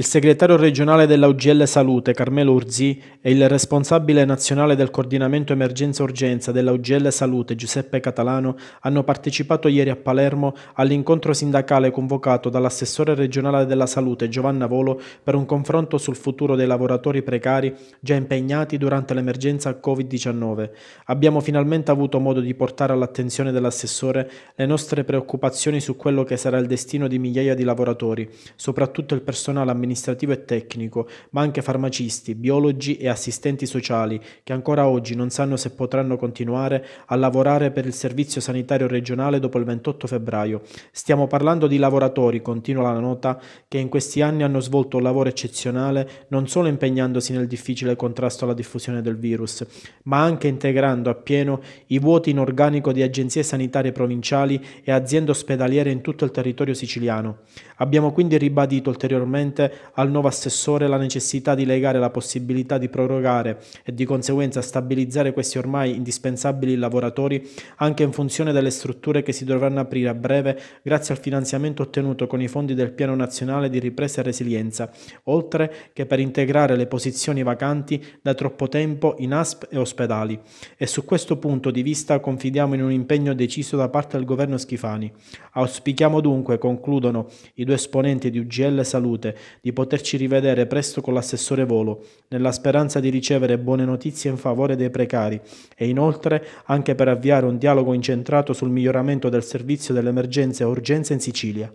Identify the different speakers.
Speaker 1: Il segretario regionale della UGL Salute, Carmelo Urzì, e il responsabile nazionale del coordinamento emergenza-urgenza della UGL Salute, Giuseppe Catalano, hanno partecipato ieri a Palermo all'incontro sindacale convocato dall'assessore regionale della Salute, Giovanna Volo, per un confronto sul futuro dei lavoratori precari già impegnati durante l'emergenza Covid-19. Abbiamo finalmente avuto modo di portare all'attenzione dell'assessore le nostre preoccupazioni su quello che sarà il destino di migliaia di lavoratori, soprattutto il personale amministrativo amministrativo e tecnico, ma anche farmacisti, biologi e assistenti sociali che ancora oggi non sanno se potranno continuare a lavorare per il servizio sanitario regionale dopo il 28 febbraio. Stiamo parlando di lavoratori, continua la nota, che in questi anni hanno svolto un lavoro eccezionale non solo impegnandosi nel difficile contrasto alla diffusione del virus, ma anche integrando appieno i vuoti in organico di agenzie sanitarie provinciali e aziende ospedaliere in tutto il territorio siciliano. Abbiamo quindi ribadito ulteriormente al nuovo assessore la necessità di legare la possibilità di prorogare e di conseguenza stabilizzare questi ormai indispensabili lavoratori anche in funzione delle strutture che si dovranno aprire a breve grazie al finanziamento ottenuto con i fondi del Piano Nazionale di Ripresa e Resilienza, oltre che per integrare le posizioni vacanti da troppo tempo in ASP e ospedali. E su questo punto di vista confidiamo in un impegno deciso da parte del governo Schifani. Auspichiamo dunque, concludono i due esponenti di UGL Salute, di poterci rivedere presto con l'assessore Volo, nella speranza di ricevere buone notizie in favore dei precari e inoltre anche per avviare un dialogo incentrato sul miglioramento del servizio dell'emergenza e urgenza in Sicilia.